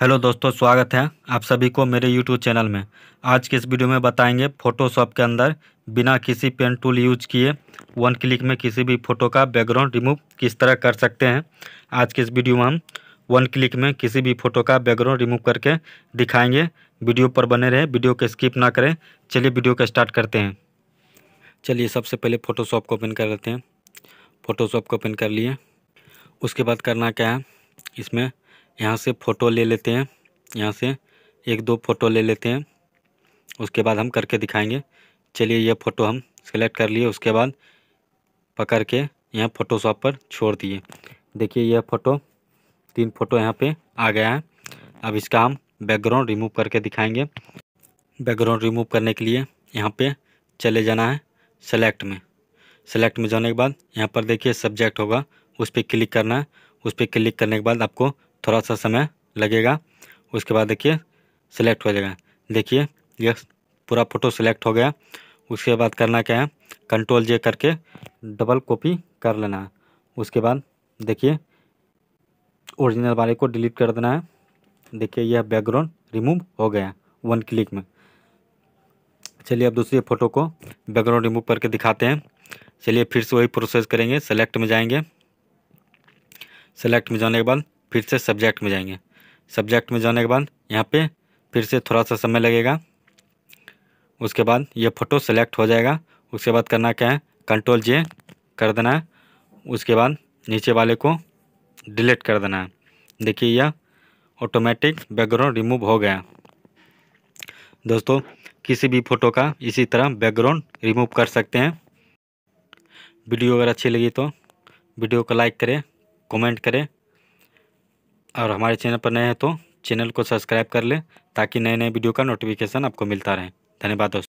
hello दोस्तों स्वागत है आप सभी को मेरे यूट्यूब चैनल में आज के इस वीडियो में बताएंगे फ़ोटोशॉप के अंदर बिना किसी पेन टूल यूज किए वन क्लिक में किसी भी फ़ोटो का बैकग्राउंड रिमूव किस तरह कर सकते हैं आज के इस वीडियो में हम वन क्लिक में किसी भी फ़ोटो का बैकग्राउंड रिमूव करके दिखाएंगे वीडियो पर बने रहें वीडियो को स्किप ना करें चलिए वीडियो को स्टार्ट करते हैं चलिए सबसे पहले फ़ोटोशॉप को ओपन कर लेते हैं फ़ोटोशॉप को ओपन कर लिए उसके बाद करना क्या है इसमें यहाँ से फ़ोटो ले लेते हैं यहाँ से एक दो फ़ोटो ले लेते हैं उसके बाद हम करके दिखाएंगे चलिए यह फ़ोटो हम सेलेक्ट कर लिए उसके बाद पकड़ के यहाँ फ़ोटोशॉप पर छोड़ दिए देखिए यह फ़ोटो तीन फ़ोटो यहाँ पे आ गया है अब इसका हम बैकग्राउंड रिमूव करके दिखाएंगे बैकग्राउंड रिमूव करने के लिए यहाँ पे चले जाना है सेलेक्ट में सेलेक्ट में जाने के बाद यहाँ पर देखिए सब्जेक्ट होगा उस पर क्लिक करना है उस पर क्लिक करने के बाद आपको थोड़ा सा समय लगेगा उसके बाद देखिए सिलेक्ट हो जाएगा देखिए यह पूरा फ़ोटो सिलेक्ट हो गया उसके बाद करना क्या है कंट्रोल जे करके डबल कॉपी कर लेना है उसके बाद देखिए ओरिजिनल वाले को डिलीट कर देना है देखिए यह बैकग्राउंड रिमूव हो गया वन क्लिक में चलिए अब दूसरी फ़ोटो को बैकग्राउंड रिमूव करके दिखाते हैं चलिए फिर से वही प्रोसेस करेंगे सेलेक्ट में जाएंगे सेलेक्ट में जाने के बाद फिर से सब्जेक्ट में जाएंगे सब्जेक्ट में जाने के बाद यहाँ पे फिर से थोड़ा सा समय लगेगा उसके बाद ये फ़ोटो सेलेक्ट हो जाएगा उसके बाद करना क्या है कंट्रोल जे कर देना है उसके बाद नीचे वाले को डिलीट कर देना है देखिए यह ऑटोमेटिक बैकग्राउंड रिमूव हो गया दोस्तों किसी भी फ़ोटो का इसी तरह बैकग्राउंड रिमूव कर सकते हैं वीडियो अगर अच्छी लगी तो वीडियो को लाइक करें कमेंट करें और हमारे चैनल पर नए हैं तो चैनल को सब्सक्राइब कर लें ताकि नए नए वीडियो का नोटिफिकेशन आपको मिलता रहे धन्यवाद दोस्तों